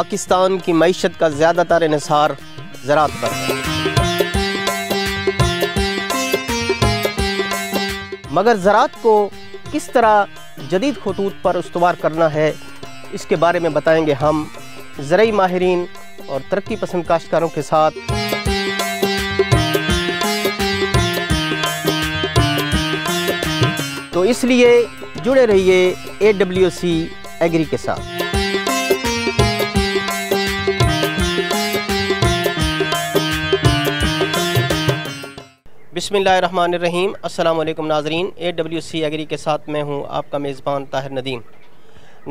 पाकिस्तान की मीशत का ज़्यादातर इसार ज़रात पर है मगर ज़रात को किस तरह जदीद खतूत पर उसवार करना है इसके बारे में बताएंगे हम ज़रूरी माहरीन और तरक्की पसंद काश्तकारों के साथ तो इसलिए जुड़े रहिए ए डब्ल्यू सी एग्री के साथ बिसमीम अल्लाम नाजरीन ए डब्ल्यू सी एग्री के साथ मैं हूँ आपका मेज़बान ताहिर नदीम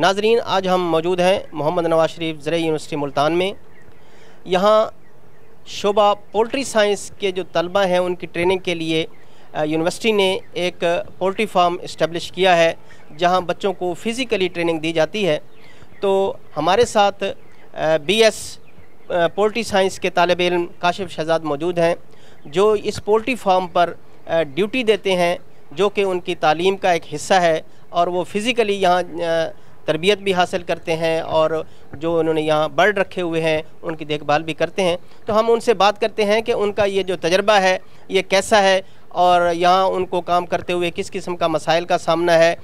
नाजरीन आज हम मौजूद हैं मोहम्मद नवाज शरीफ ज़रिए यूनिवर्सिटी मुल्तान में यहाँ शोबा पोल्ट्री साइंस के जो तलबा हैं उनकी ट्रेनिंग के लिए यूनिवर्सिटी ने एक पोल्ट्री फार्म इस्टेब्लिश किया है जहाँ बच्चों को फ़िज़िकली ट्रेनिंग दी जाती है तो हमारे साथ बी एस पोल्ट्री साइंस के तालब इम काशिफ शहजाद मौजूद हैं जो इस पोल्ट्री फार्म पर ड्यूटी देते हैं जो कि उनकी तालीम का एक हिस्सा है और वो फ़िज़िकली यहाँ तरबियत भी हासिल करते हैं और जो उन्होंने यहाँ बर्ड रखे हुए हैं उनकी देखभाल भी करते हैं तो हम उनसे बात करते हैं कि उनका ये जो तजर्बा है ये कैसा है और यहाँ उनको काम करते हुए किस किस्म का मसाइल का सामना है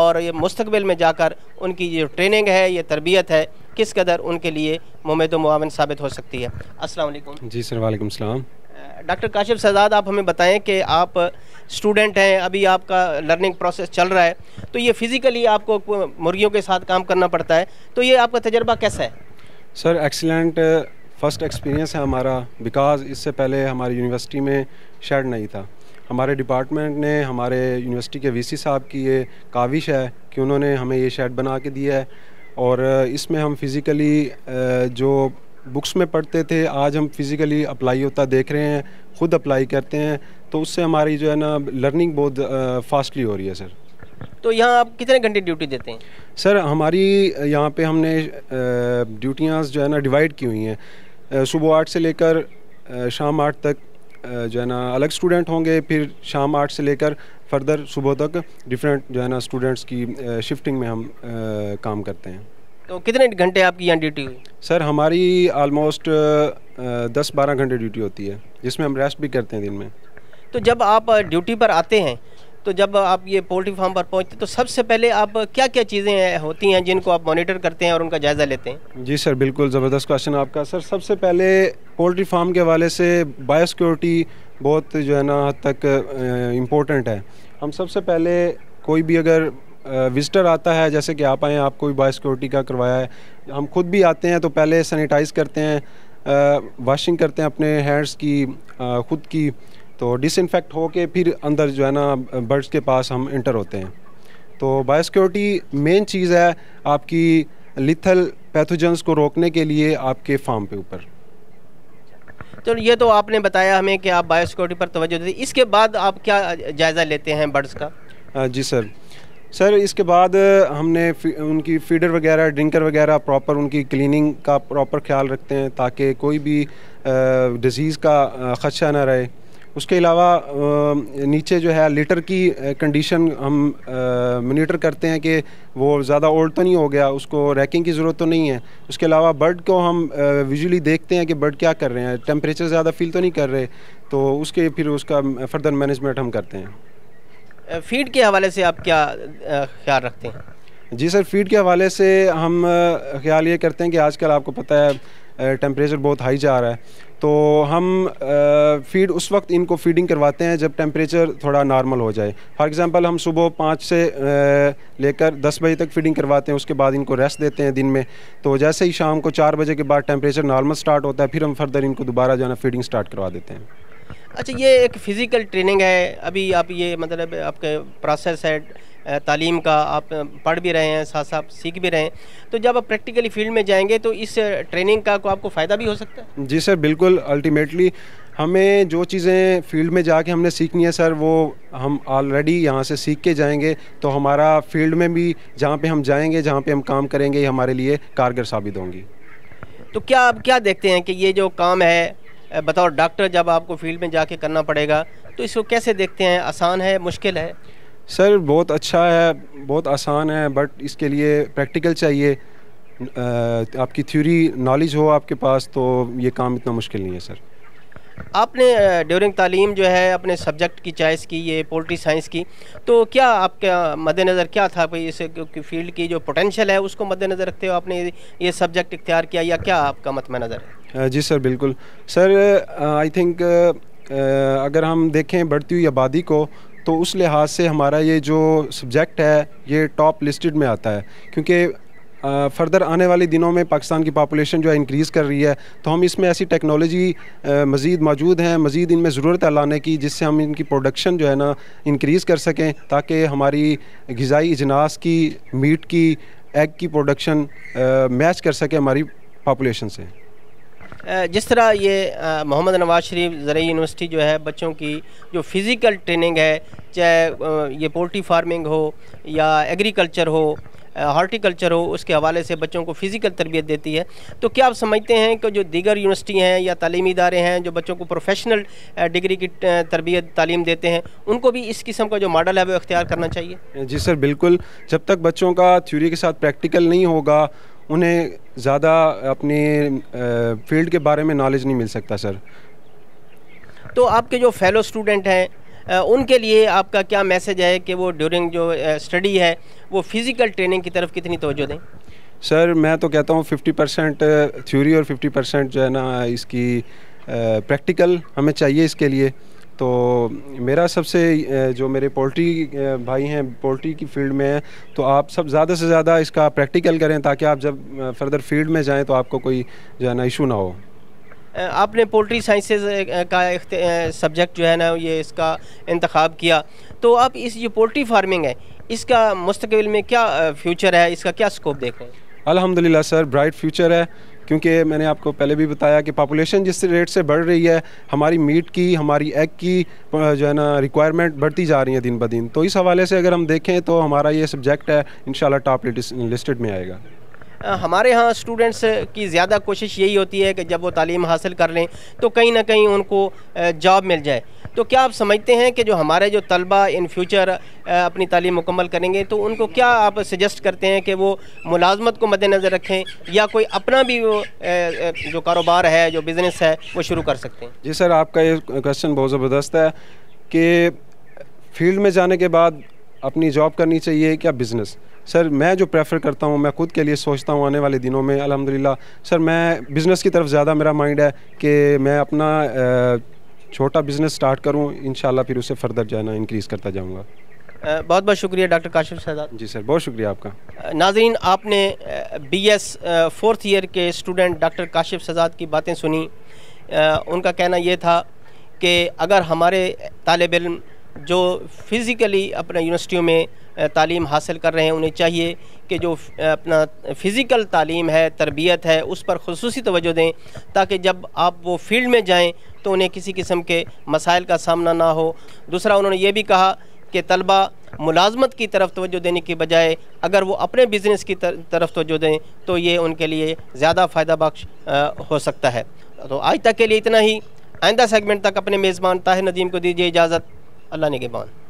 और ये मुस्तबिल में जाकर उनकी जो ट्रेनिंग है ये तरबियत है किस कदर उनके लिए मुमद मावन साबित हो सकती है असल जी सर वालेकुम डॉक्टर काशिफ शहजाद आप हमें बताएं कि आप स्टूडेंट हैं अभी आपका लर्निंग प्रोसेस चल रहा है तो ये फिज़िकली आपको मुर्गियों के साथ काम करना पड़ता है तो ये आपका तजर्बा कैसा है सर एक्सीलेंट फ़र्स्ट एक्सपीरियंस है हमारा बिकॉज इससे पहले हमारी यूनिवर्सिटी में शेड नहीं था हमारे डिपार्टमेंट ने हमारे यूनिवर्सिटी के वीसी साहब की ये काविश है कि उन्होंने हमें ये शेड बना के दिया है और इसमें हम फिज़िकली जो बुक्स में पढ़ते थे आज हम फिज़िकली अप्लाई होता देख रहे हैं ख़ुद अप्लाई करते हैं तो उससे हमारी जो है ना लर्निंग बहुत फास्टली हो रही है सर तो यहाँ आप कितने घंटे ड्यूटी देते हैं सर हमारी यहाँ पे हमने ड्यूटियाँ जो है ना डिवाइड की हुई हैं सुबह आठ से लेकर शाम आठ तक जो है ना अलग स्टूडेंट होंगे फिर शाम आठ से लेकर फर्दर सुबह तक डिफरेंट जो है ना स्टूडेंट्स की शिफ्टिंग में हम काम करते हैं तो कितने घंटे आपकी यहाँ ड्यूटी हुई सर हमारी ऑलमोस्ट दस बारह घंटे ड्यूटी होती है जिसमें हम रेस्ट भी करते हैं दिन में तो जब आप ड्यूटी पर आते हैं तो जब आप ये पोल्ट्री फार्म पर पहुँचते तो सबसे पहले आप क्या क्या चीज़ें होती हैं जिनको आप मॉनिटर करते हैं और उनका जायज़ा लेते हैं जी सर बिल्कुल ज़बरदस्त क्वेश्चन आपका सर सबसे पहले पोल्ट्री फार्म के हवाले से बायोसिक्योरिटी बहुत जो है ना हद तक इम्पोर्टेंट है हम सबसे पहले कोई भी अगर विज़िटर आता है जैसे कि आप आए आपको भी बायो सिक्योरिटी का करवाया है हम खुद भी आते हैं तो पहले सैनिटाइज करते हैं वाशिंग करते हैं अपने हैंड्स की खुद की तो डिसइनफेक्ट हो के फिर अंदर जो है ना बर्ड्स के पास हम इंटर होते हैं तो बायो सिक्योरिटी मेन चीज़ है आपकी लिथल पैथोजेंस को रोकने के लिए आपके फार्म पे ऊपर तो ये तो आपने बताया हमें कि आप बायो सिक्योरिटी पर तवज्जो देते इसके बाद आप क्या जायज़ा लेते हैं बर्ड्स का जी सर सर इसके बाद हमने फी, उनकी फीडर वगैरह ड्रिंकर वगैरह प्रॉपर उनकी क्लीनिंग का प्रॉपर ख्याल रखते हैं ताकि कोई भी डिज़ीज़ का ख़दशा ना रहे उसके अलावा नीचे जो है लीटर की कंडीशन हम मोनीटर करते हैं कि वो ज़्यादा ओल्ड तो नहीं हो गया उसको रैकिंग की ज़रूरत तो नहीं है उसके अलावा बर्ड को हम विजुअली देखते हैं कि बर्ड क्या कर रहे हैं टेम्परेचर ज़्यादा फील तो नहीं कर रहे तो उसके फिर उसका फर्दर मैनेजमेंट हम करते हैं फीड के हवाले से आप क्या ख्याल रखते हैं जी सर फीड के हवाले से हम ख्याल ये करते हैं कि आजकल आपको पता है टेम्परेचर बहुत हाई जा रहा है तो हम फीड उस वक्त इनको फीडिंग करवाते हैं जब टेम्परेचर थोड़ा नॉर्मल हो जाए फॉर एग्ज़ाम्पल हम सुबह पाँच से लेकर दस बजे तक फीडिंग करवाते हैं उसके बाद इनको रेस्ट देते हैं दिन में तो जैसे ही शाम को चार बजे के बाद टेम्परेचर नॉर्मल स्टार्ट होता है फिर हम फर्दर इनको दोबारा जाना फीडिंग स्टार्ट करवा देते हैं अच्छा ये एक फ़िज़िकल ट्रेनिंग है अभी आप ये मतलब आपके प्रोसेस है तालीम का आप पढ़ भी रहे हैं साथ साथ सीख भी रहे हैं तो जब आप प्रैक्टिकली फील्ड में जाएंगे तो इस ट्रेनिंग का को आपको फ़ायदा भी हो सकता है जी सर बिल्कुल अल्टीमेटली हमें जो चीज़ें फील्ड में जाके हमने सीखनी है सर वो हम ऑलरेडी यहाँ से सीख के जाएंगे तो हमारा फील्ड में भी जहाँ पे हम जाएंगे जहाँ पे हम काम करेंगे ये हमारे लिए कारगर साबित होंगी तो क्या आप क्या देखते हैं कि ये जो काम है बताओ डॉक्टर जब आपको फील्ड में जाके करना पड़ेगा तो इसको कैसे देखते हैं आसान है मुश्किल है सर बहुत अच्छा है बहुत आसान है बट इसके लिए प्रैक्टिकल चाहिए आपकी थ्योरी नॉलेज हो आपके पास तो ये काम इतना मुश्किल नहीं है सर आपने ड्यूरिंग तालीम जो है अपने सब्जेक्ट की चॉइस की ये पोल्ट्री साइंस की तो क्या आपका मद्देनज़र क्या था भाई इस फील्ड की जो पोटेंशल है उसको मद्देनज़र रखते हुए आपने ये सब्जेक्ट इख्तियार किया या क्या आपका मत नज़र है जी सर बिल्कुल सर आई थिंक अगर हम देखें बढ़ती हुई आबादी को तो उस लिहाज से हमारा ये जो सब्जेक्ट है ये टॉप लिस्टेड में आता है क्योंकि फर्दर आने वाले दिनों में पाकिस्तान की पापोलेशन जो है इंक्रीज़ कर रही है तो हम इसमें ऐसी टेक्नोलॉजी मज़ीद मौजूद हैं मज़ीद इनमें ज़रूरत है लाने की जिससे हम इनकी प्रोडक्शन जो है ना इंक्रीज़ कर सकें ताकि हमारी गज़ाई इजनास की मीट की एग की प्रोडक्शन मैच कर सके हमारी पापोलेशन से जिस तरह ये मोहम्मद नवाज शरीफ ज़रिए यूनिवर्सिटी जो है बच्चों की जो फ़िज़िकल ट्रेनिंग है चाहे ये पोल्ट्री फार्मिंग हो या एग्रीकल्चर हो हॉर्टिकल्चर हो उसके हवाले से बच्चों को फ़िज़िकल तरबियत देती है तो क्या आप समझते हैं कि जो दीगर यूनिवर्सिटी हैं या तलीमी इदारे हैं जो बच्चों को प्रोफेशनल डिग्री की तरबियत तालीम देते हैं उनको भी इस किस्म का जो मॉडल है वो इख्तियार करना चाहिए जी सर बिल्कुल जब तक बच्चों का थ्योरी के साथ प्रैक्टिकल नहीं होगा उन्हें ज़्यादा अपने फील्ड के बारे में नॉलेज नहीं मिल सकता सर तो आपके जो फेलो स्टूडेंट हैं उनके लिए आपका क्या मैसेज है कि वो ड्यूरिंग जो स्टडी है वो फिज़िकल ट्रेनिंग की तरफ कितनी तोजो दें सर मैं तो कहता हूँ 50 परसेंट थ्योरी और 50 परसेंट जो है ना इसकी प्रैक्टिकल हमें चाहिए इसके लिए तो मेरा सबसे जो मेरे पोल्ट्री भाई हैं पोल्ट्री की फील्ड में हैं तो आप सब ज़्यादा से ज़्यादा इसका प्रैक्टिकल करें ताकि आप जब फर्दर फील्ड में जाएं तो आपको कोई जो है ना इशू ना हो आपने पोल्ट्री साइंसेज का सब्जेक्ट जो है ना ये इसका इंतखब किया तो आप इस ये पोल्ट्री फार्मिंग है इसका मुस्तबिल में क्या फ्यूचर है इसका क्या स्कोप देख रहे हैं अलहमदिल्ला सर ब्राइट फ्यूचर है क्योंकि मैंने आपको पहले भी बताया कि पॉपुलेशन जिस रेट से बढ़ रही है हमारी मीट की हमारी एग की जो है ना रिक्वायरमेंट बढ़ती जा रही है दिन ब दिन तो इस हवाले से अगर हम देखें तो हमारा ये सब्जेक्ट है इन टॉप लिस्टेड में आएगा हमारे यहाँ स्टूडेंट्स की ज़्यादा कोशिश यही होती है कि जब वो तालीम हासिल कर लें तो कहीं ना कहीं उनको जॉब मिल जाए तो क्या आप समझते हैं कि जो हमारे जो तलबा इन फ्यूचर अपनी तालीम मुकम्मल करेंगे तो उनको क्या आप सजेस्ट करते हैं कि वो मुलाजमत को मद्देनज़र रखें या कोई अपना भी वो जो कारोबार है जो बिज़नेस है वो शुरू कर सकते हैं जी सर आपका ये क्वेश्चन बहुत ज़बरदस्त है कि फील्ड में जाने के बाद अपनी जॉब करनी चाहिए क्या बिज़नेस सर मैं जो प्रेफर करता हूँ मैं खुद के लिए सोचता हूँ आने वाले दिनों में अलहमदिल्ला सर मैं बिज़नेस की तरफ ज़्यादा मेरा माइंड है कि मैं अपना छोटा बिज़नेस स्टार्ट करूँ इन फिर उसे फर्दर जाना इंक्रीज़ करता जाऊँगा बहुत बहुत शुक्रिया डॉक्टर काशिफ शहजाद जी सर बहुत शुक्रिया आपका नाजरीन आपने बी एस फोर्थ ईयर के स्टूडेंट डॉक्टर काशिफ शहजाद की बातें सुनी उनका कहना यह था कि अगर हमारे तालब इम जो फ़िज़िकली अपना यूनिवर्सिटियों में तालीम हासिल कर रहे हैं उन्हें चाहिए कि जो अपना फ़िज़िकल तालीम है तरबियत है उस पर खसूस तोज्जो दें ताकि जब आप वो फील्ड में जाएँ तो उन्हें किसी किस्म के मसाइल का सामना ना हो दूसरा उन्होंने ये भी कहा कि तलबा मुलाजमत की तरफ तोज्जो देने की बजाय अगर वो अपने बिज़नेस की तर, तरफ तोज्जो दें तो ये उनके लिए ज़्यादा फ़ायदा बख्श हो सकता है तो आज तक के लिए इतना ही आइंदा सेगमेंट तक अपने मेज़बान ताहिर नदीम को दीजिए इजाज़त अल्लाह ने के निगेबान